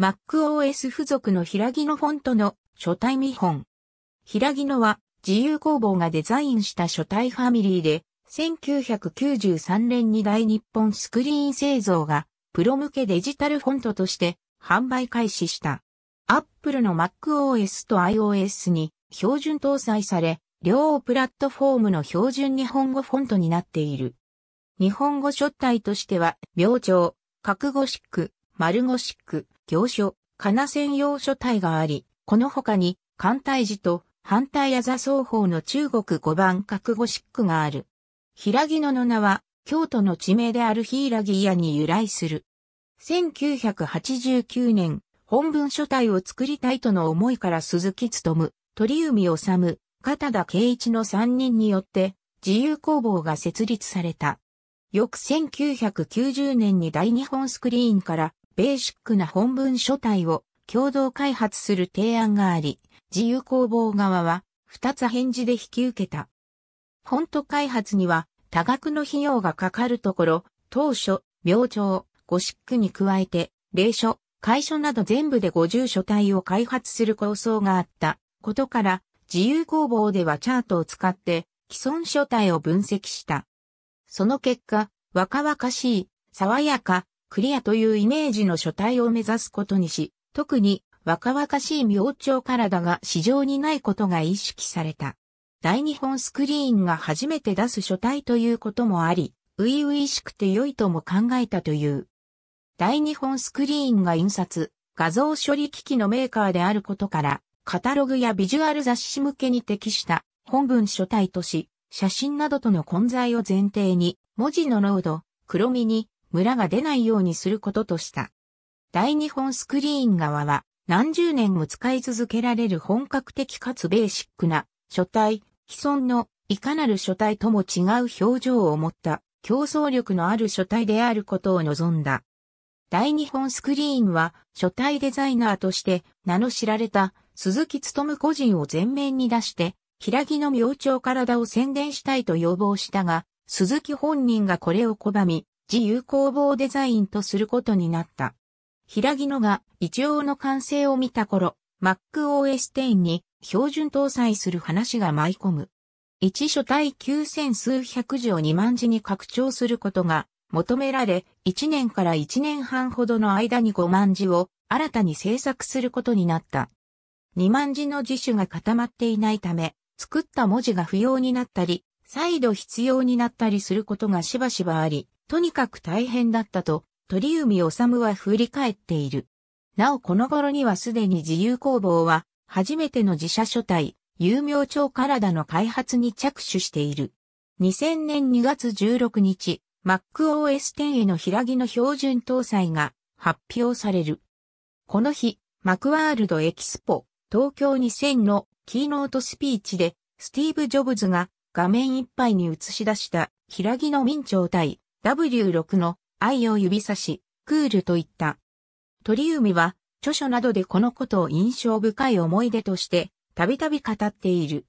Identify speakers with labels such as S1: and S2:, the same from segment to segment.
S1: MacOS 付属の平木のフォントの書体見本。平木野は自由工房がデザインした書体ファミリーで、1993年に大日本スクリーン製造がプロ向けデジタルフォントとして販売開始した。Apple の MacOS と iOS に標準搭載され、両プラットフォームの標準日本語フォントになっている。日本語書体としては、秒状、格語シック、丸語シック、行書、金専用書体があり、この他に、艦隊字と反対矢座双方の中国五番覚悟ックがある。平木野の名は、京都の地名である平木屋に由来する。1989年、本文書体を作りたいとの思いから鈴木む、鳥海治、片田圭一の3人によって自由工房が設立された。翌1990年に大日本スクリーンからベーシックな本文書体を共同開発する提案があり、自由工房側は2つ返事で引き受けた。フォント開発には多額の費用がかかるところ、当初、明朝、ゴシックに加えて、霊書、会書など全部で50書体を開発する構想があったことから、自由工房ではチャートを使って既存書体を分析した。その結果、若々しい、爽やか、クリアというイメージの書体を目指すことにし、特に若々しい明朝体が市場にないことが意識された。大日本スクリーンが初めて出す書体ということもあり、初々しくて良いとも考えたという。大日本スクリーンが印刷、画像処理機器のメーカーであることから、カタログやビジュアル雑誌向けに適した本文書体とし、写真などとの混在を前提に、文字の濃度、黒みに、村が出ないようにすることとした。大日本スクリーン側は何十年も使い続けられる本格的かつベーシックな書体、既存のいかなる書体とも違う表情を持った競争力のある書体であることを望んだ。大日本スクリーンは書体デザイナーとして名の知られた鈴木務個人を前面に出して平木の明朝体を宣伝したいと要望したが、鈴木本人がこれを拒み、自由工房デザインとすることになった。平木野が一応の完成を見た頃、MacOS10 に標準搭載する話が舞い込む。一書体9千数百字を2万字に拡張することが求められ、1年から1年半ほどの間に5万字を新たに制作することになった。2万字の自主が固まっていないため、作った文字が不要になったり、再度必要になったりすることがしばしばあり、とにかく大変だったと、鳥海治は振り返っている。なおこの頃にはすでに自由工房は、初めての自社書体、有名帳体の開発に着手している。2000年2月16日、MacOS10 への平木の標準搭載が発表される。この日、マクワールドエキスポ東京2000のキーノートスピーチで、スティーブ・ジョブズが画面いっぱいに映し出した、平木の明朝体、W6 の愛を指差し、クールといった。鳥海は、著書などでこのことを印象深い思い出として、たびたび語っている。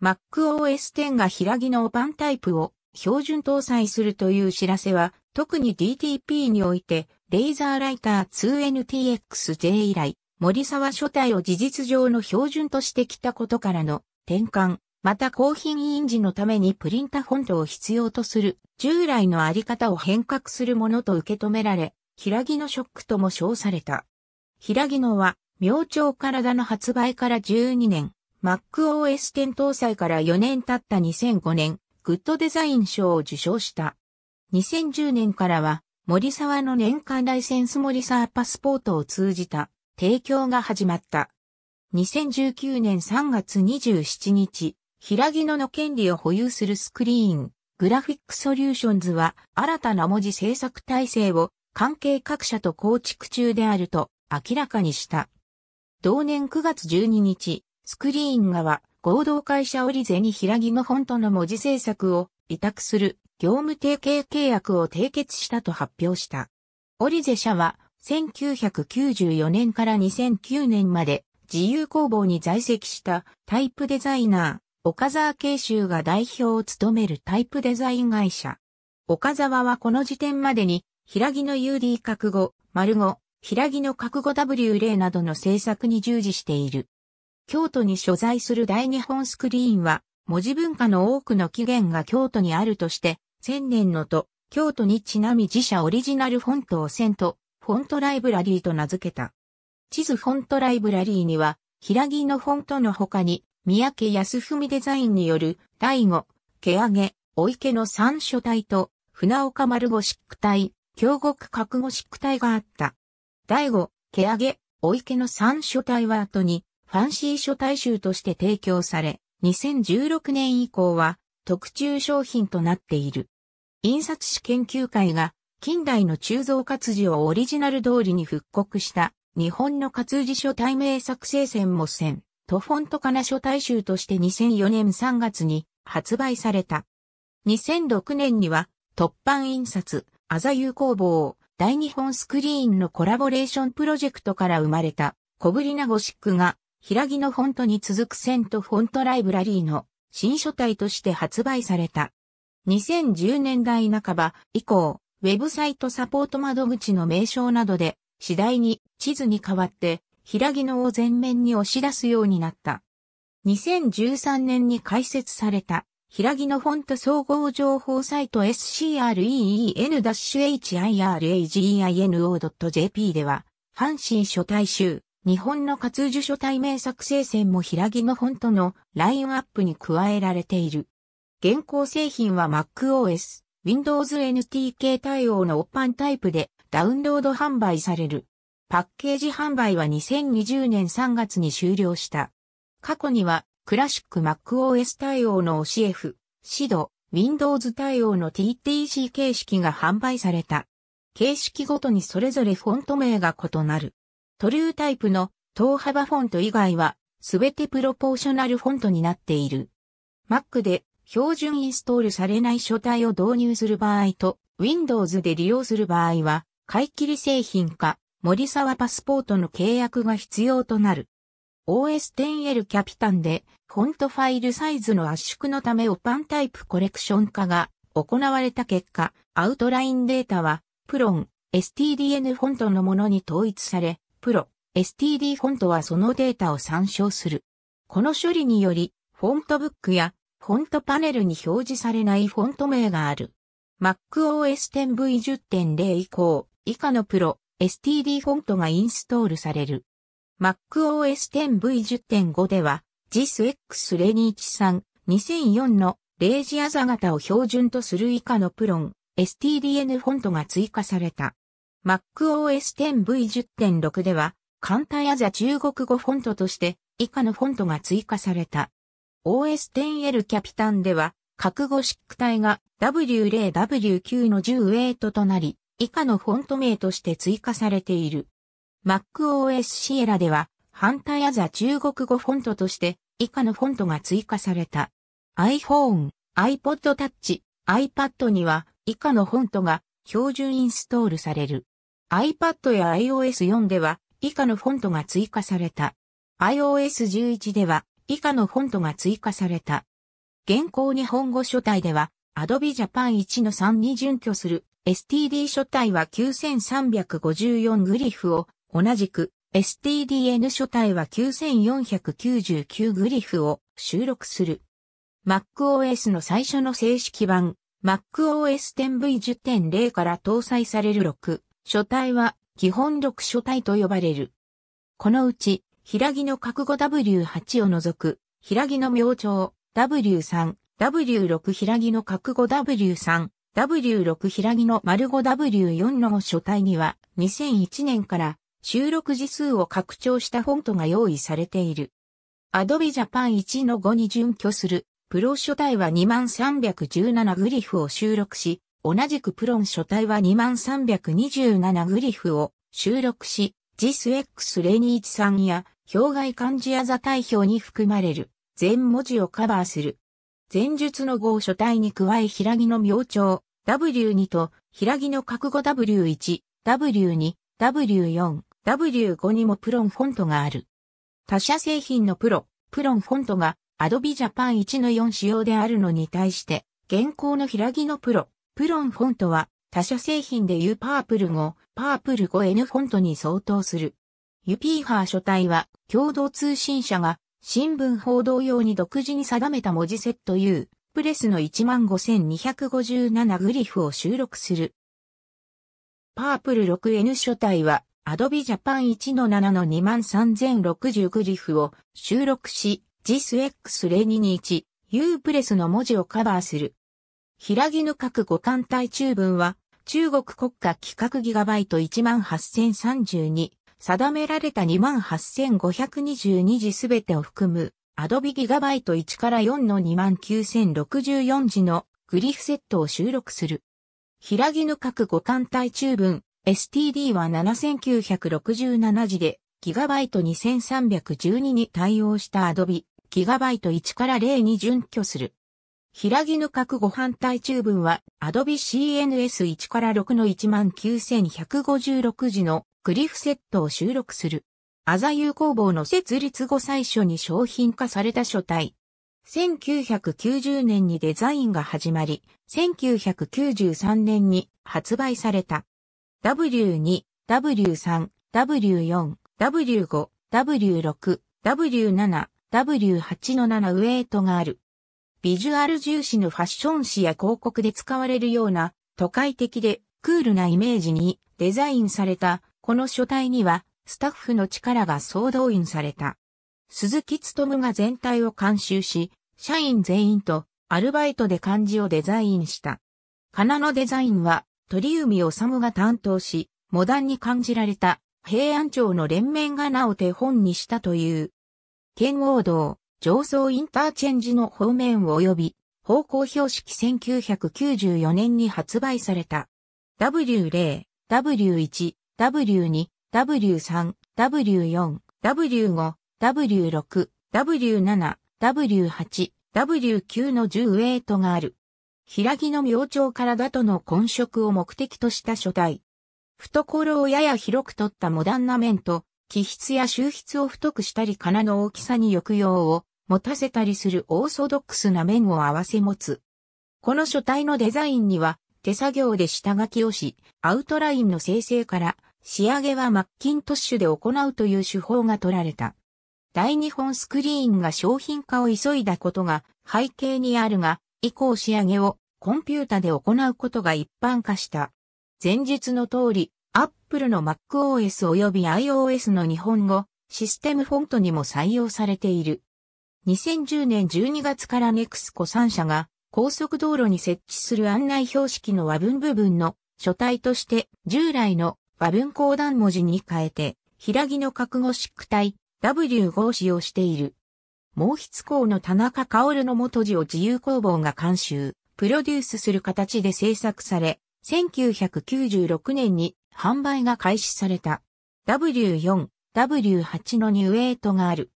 S1: MacOS10 が平木のオパンタイプを標準搭載するという知らせは、特に DTP において、レーザーライター 2NTXJ 以来、森沢書体を事実上の標準としてきたことからの転換、また高品印字のためにプリンタフォントを必要とする従来のあり方を変革するものと受け止められ、平木のショックとも称された。平木のは、明朝体の発売から12年、MacOS 10搭載から4年経った2005年、グッドデザイン賞を受賞した。2010年からは、森沢の年間ライセンス森沢パスポートを通じた提供が始まった。2019年3月27日、平木野の権利を保有するスクリーン、グラフィックソリューションズは新たな文字制作体制を関係各社と構築中であると明らかにした。同年9月12日、スクリーン側合同会社オリゼに平木野本との文字制作を委託する業務提携契約を締結したと発表した。オリゼ社は1994年から2009年まで自由工房に在籍したタイプデザイナー、岡沢慶州が代表を務めるタイプデザイン会社。岡沢はこの時点までに、平木の UD 覚悟、丸語、平木の覚悟 w 例などの制作に従事している。京都に所在する大日本スクリーンは、文字文化の多くの起源が京都にあるとして、千年のと、京都にちなみ自社オリジナルフォントをセント、フォントライブラリーと名付けた。地図フォントライブラリーには、平木のフォントの他に、三宅康文デザインによる、第5、毛上げ、お池の三所帯と、船岡丸五漆体、京極角五漆体があった。第5、毛上げ、お池の三所帯は後に、ファンシー書体集として提供され、2016年以降は特注商品となっている。印刷史研究会が近代の鋳造活字をオリジナル通りに復刻した日本の活字書体名作成船も線。トフォントカナ書体集として2004年3月に発売された。2006年には、突版印刷、アザユー工房、大日本スクリーンのコラボレーションプロジェクトから生まれた、小ぶりなゴシックが、平木のフォントに続くセントフォントライブラリーの新書体として発売された。2010年代半ば以降、ウェブサイトサポート窓口の名称などで、次第に地図に変わって平木野を前面に押し出すようになった。2013年に開設された、平木野フォント総合情報サイト screen-hiragino.jp では、ファンシー書体集、日本の活字書体名作成線も平木野フォントのラインアップに加えられている。現行製品は MacOS、Windows NT 系対応のオパンタイプでダウンロード販売される。パッケージ販売は2020年3月に終了した。過去には、クラシック MacOS 対応の OCF、シド、Windows 対応の TTC 形式が販売された。形式ごとにそれぞれフォント名が異なる。トリュータイプの等幅フォント以外は、すべてプロポーショナルフォントになっている。Mac で標準インストールされない書体を導入する場合と、Windows で利用する場合は、買い切り製品か、森沢パスポートの契約が必要となる。OS10L キャピタンで、フォントファイルサイズの圧縮のためオパンタイプコレクション化が行われた結果、アウトラインデータは、プロン、stdn フォントのものに統一され、プロ、std フォントはそのデータを参照する。この処理により、フォントブックやフォントパネルに表示されないフォント名がある。MacOS 10V10.0 以降、以下のプロ、STD フォントがインストールされる。MacOS 10V10.5 では、JISX021 2004の0アザ型を標準とする以下のプロン、STDN フォントが追加された。MacOS 10V10.6 では、簡単アザ中国語フォントとして以下のフォントが追加された。OS 10L キャピタンでは、覚悟ク体が W0W9 の10ウェイトとなり、以下のフォント名として追加されている。MacOS Sierra では、反対アザ中国語フォントとして以下のフォントが追加された。iPhone、iPod Touch、iPad には以下のフォントが標準インストールされる。iPad や iOS4 では以下のフォントが追加された。iOS11 では以下のフォントが追加された。現行日本語書体では Adobe Japan 1の3に準拠する STD 書体は9354グリフを、同じく STDN 書体は9499グリフを収録する。MacOS の最初の正式版、MacOS 10V10.0 から搭載される6書体は基本6書体と呼ばれる。このうち、平木の覚悟 W8 を除く、平木の明朝 W3、W6 平木の覚悟 W3、W6 平木の丸 5W4 の書体には2001年から収録字数を拡張したフォントが用意されている。Adobe Japan 1の5に準拠するプロ書体は2317グリフを収録し、同じくプロン書体は2327グリフを収録し、JISX0213 や表外漢字や座体表に含まれる全文字をカバーする。前述の号書体に加えらぎの明朝、W2 と、平木の覚悟 W1、W2、W4、W5 にもプロンフォントがある。他社製品のプロ、プロンフォントがアドビジャパン p 1の4仕様であるのに対して、現行の平木のプロ、プロンフォントは他社製品で言うパープル5、パープル 5N フォントに相当する。ユピーハー書体は共同通信社が新聞報道用に独自に定めた文字セット U、プレスの15257グリフを収録する。パープル 6N 書体はアドビジャパン p の1-7の23060グリフを収録し、JISX0221 U プレスの文字をカバーする。平木の各五艦隊中文は中国国家規格ギガバイト18032定められた28522字すべてを含む Adobe Gigabyte1 から4の29064字のグリフセットを収録する。平木ぬ角互換体中分、STD は7967字で Gigabyte2312 に対応した Adobe Gigabyte1 から0に準拠する。平木ぬ角互換体中分は Adobe CNS1 から6の19156字のグリフセットを収録する。アザユ工房の設立後最初に商品化された書体。1990年にデザインが始まり、1993年に発売された。W2、W3、W4、W5、W6、W7、W8 の7ウェイトがある。ビジュアル重視のファッション誌や広告で使われるような都会的でクールなイメージにデザインされたこの書体にはスタッフの力が総動員された。鈴木務が全体を監修し、社員全員とアルバイトで漢字をデザインした。花のデザインは鳥海治が担当し、モダンに感じられた平安町の連綿仮名を手本にしたという。剣王道、上層インターチェンジの方面及び方向標識1994年に発売された。W0、W1、W2、W3、W4、W5、W6、W7、W8、W9 の10ウェイトがある。平木の明朝からだとの混色を目的とした書体。懐をやや広く取ったモダンな面と、気筆や周筆を太くしたり金の大きさに抑揚を持たせたりするオーソドックスな面を合わせ持つ。この書体のデザインには手作業で下書きをし、アウトラインの生成から仕上げはマッキントッシュで行うという手法が取られた。大日本スクリーンが商品化を急いだことが背景にあるが、以降仕上げをコンピュータで行うことが一般化した。前述の通り、Apple の MacOS 及び iOS の日本語、システムフォントにも採用されている。2010年12月から NEXCO 3社が高速道路に設置する案内標識の和文部分の書体として従来の和文講談文字に変えて、平木の覚悟式体 W 号使用している。毛筆工の田中薫の元字を自由工房が監修、プロデュースする形で制作され、1996年に販売が開始された。W4、W8 のニューエイトがある。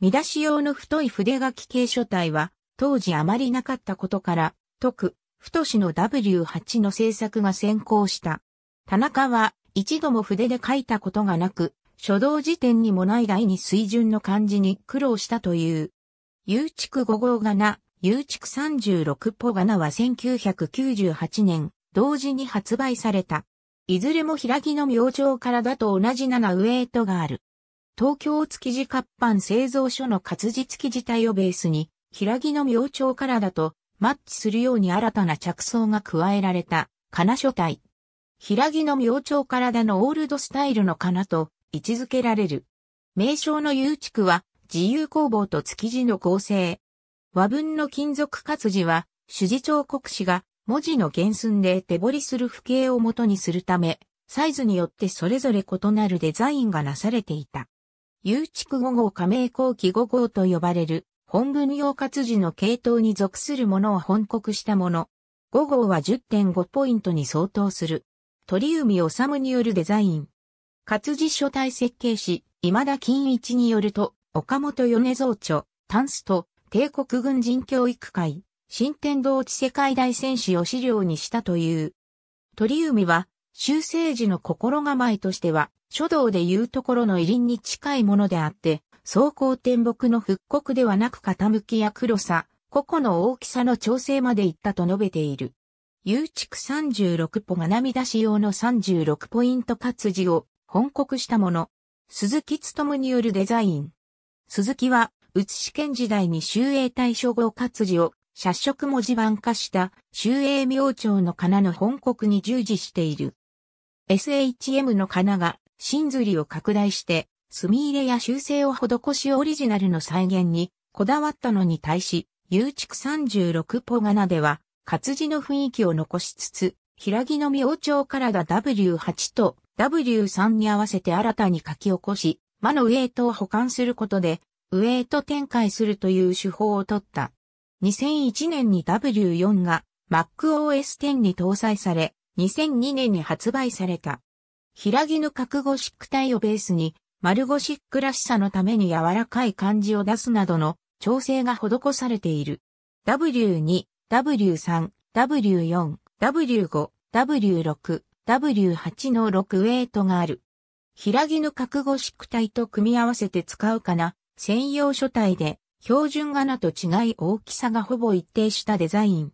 S1: 見出し用の太い筆書き系書体は、当時あまりなかったことから、特、太しの W8 の制作が先行した。田中は、一度も筆で書いたことがなく、書道辞典にもない第二水準の漢字に苦労したという。有畜5号がな、有畜36歩ガナは1998年、同時に発売された。いずれも平木の明朝からだと同じ7ウェイトがある。東京築地活版製造所の活字付き自体をベースに、平木の明朝からだとマッチするように新たな着想が加えられた、金書体。平木の明朝体のオールドスタイルのかなと位置づけられる。名称の誘地区は自由工房と築地の構成。和文の金属活字は主事長国史が文字の原寸で手彫りする不景を元にするため、サイズによってそれぞれ異なるデザインがなされていた。誘築5号加盟後期5号と呼ばれる本文用活字の系統に属するものを本国したもの。5号は10.5ポイントに相当する。鳥海治によるデザイン。活字書体設計士、今田金一によると、岡本米蔵著、タンスト、帝国軍人教育会、新天道地世界大戦士を資料にしたという。鳥海は、修正時の心構えとしては、書道で言うところの偉林に近いものであって、走行天木の復刻ではなく傾きや黒さ、個々の大きさの調整までいったと述べている。有畜36歩が涙仕様の36ポイント活字を本国したもの。鈴木務によるデザイン。鈴木は、写し県時代に修営大象号活字を写色文字版化した修営明朝の金の本国に従事している。SHM の金が真釣りを拡大して、墨入れや修正を施しオリジナルの再現にこだわったのに対し、有畜36ポガナでは、活字の雰囲気を残しつつ、平木の明朝からだ W8 と W3 に合わせて新たに書き起こし、魔のウェイトを保管することで、ウェイト展開するという手法をとった。2001年に W4 が MacOS10 に搭載され、2002年に発売された。平木の角ゴシック体をベースに、丸ゴシックらしさのために柔らかい感じを出すなどの調整が施されている。W2、W3、W4、W5、W6、W8 の6ウェイトがある。平木の覚悟縮体と組み合わせて使うかな、専用書体で、標準なと違い大きさがほぼ一定したデザイン。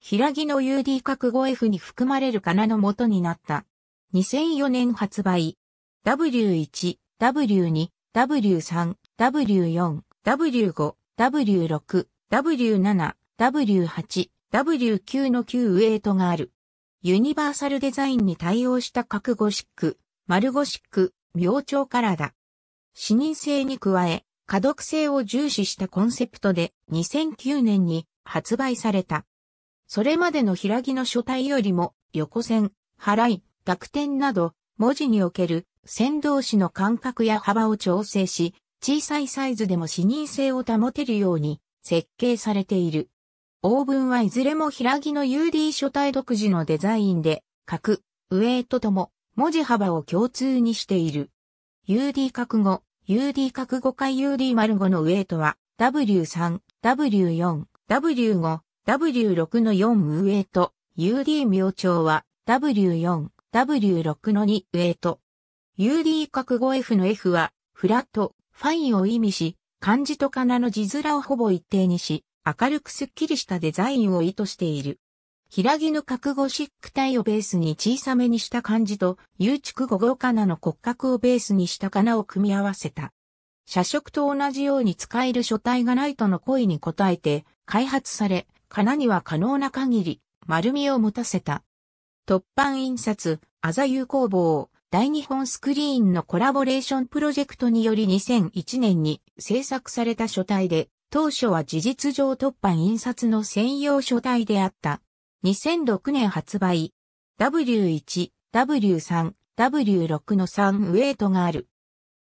S1: 平木の UD 覚悟 F に含まれるかなの元になった。2004年発売。W1、W2、W3、W4、W5、W6、W7、W8、W9 の旧ウェイトがある。ユニバーサルデザインに対応した角ゴシック、丸ゴシック、明朝からだ。視認性に加え、可読性を重視したコンセプトで2009年に発売された。それまでの平木の書体よりも横線、払い、濁点など文字における線同士の間隔や幅を調整し、小さいサイズでも視認性を保てるように設計されている。オーブンはいずれも平木の UD 書体独自のデザインで、角、ウェイトとも文字幅を共通にしている。UD 角語、UD 角語回 UD 丸語のウェイトは W3、W4、W5、W6 の4ウェイト、UD 明朝は W4、W6 の2ウェイト。UD 角語 F の F はフラット、ファインを意味し、漢字と仮名の字面をほぼ一定にし、明るくすっきりしたデザインを意図している。平木の角ゴシック体をベースに小さめにした感じと、有畜五号かなの骨格をベースにしたかなを組み合わせた。社食と同じように使える書体がないとの声に応えて、開発され、かなには可能な限り、丸みを持たせた。突版印刷、あざ有工房、大日本スクリーンのコラボレーションプロジェクトにより2001年に制作された書体で、当初は事実上突版印刷の専用書体であった。2006年発売。W1、W3、W6 の3ウェイトがある。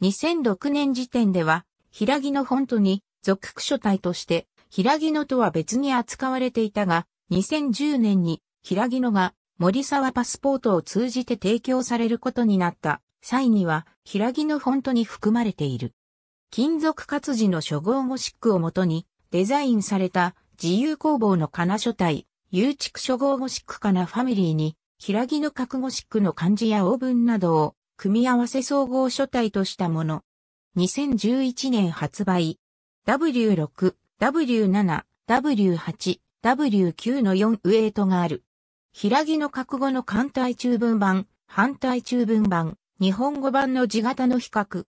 S1: 2006年時点では、平木のフォントに属区書体として、平木のとは別に扱われていたが、2010年に平木のが森沢パスポートを通じて提供されることになった際には、平木のフォントに含まれている。金属活字の初号語シックをもとに、デザインされた自由工房の金書体、有畜初号語シックかなファミリーに、平木の角語シックの漢字やオーブンなどを組み合わせ総合書体としたもの。2011年発売。W6、W7、W8、W9 の4ウエイトがある。平木の覚悟の艦隊中文版、反対中文版、日本語版の字型の比較。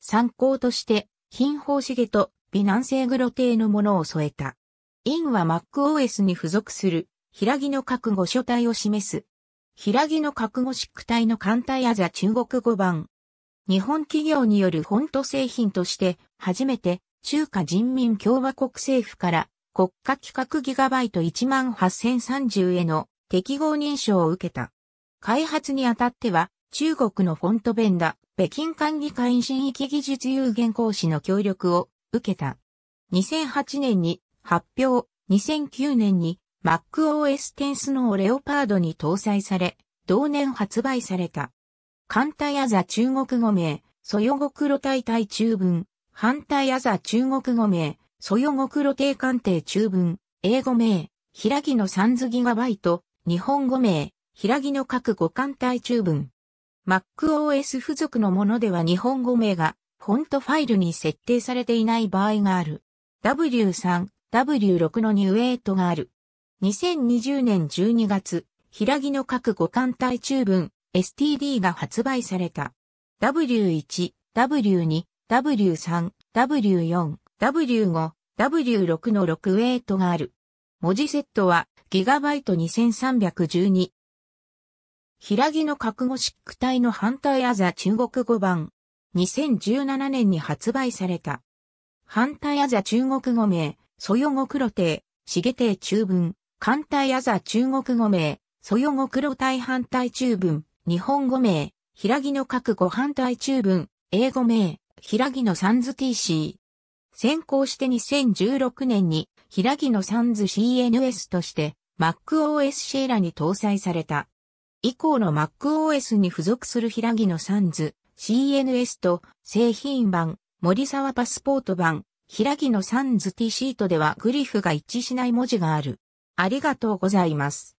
S1: 参考として、貧乏げと美南西グロ亭のものを添えた。インは MacOS に付属する、平木の覚悟書体を示す。平木の覚悟宿体の艦隊アザ中国語版。日本企業によるフォント製品として、初めて中華人民共和国政府から国家規格ギガバイト18030への適合認証を受けた。開発にあたっては中国のフォントベンダ北京管理会新域技術有限講師の協力を受けた。2008年に発表、2009年に MacOS X スノーレオパードに搭載され、同年発売された。艦隊アザ中国語名、ソヨゴクロ大隊中文、反対アザ中国語名、ソヨゴクロ定艦艇中文、英語名、ひらぎの3ズギガバイト、日本語名、ひらぎの各5艦隊中文。MacOS 付属のものでは日本語名がフォントファイルに設定されていない場合がある。W3、W6 のにウェイトがある。2020年12月、平木の各互換体中文 STD が発売された。W1、W2、W3、W4、W5、W6 の6ウェイトがある。文字セットは GB2312 平木の覚悟シック隊の反対アザ中国語版。2017年に発売された。反対アザ中国語名、ソヨゴ黒帝、シゲ帝中文。艦隊アザ中国語名、ソヨゴ黒隊反対中文。日本語名、平木の覚悟反対中文。英語名、平木のサンズ TC。先行して2016年に、平木のサンズ CNS として、MacOS シェーラに搭載された。以降の MacOS に付属する平木のサンズ CNS と製品版森沢パスポート版平木のサンズ T シートではグリフが一致しない文字がある。ありがとうございます。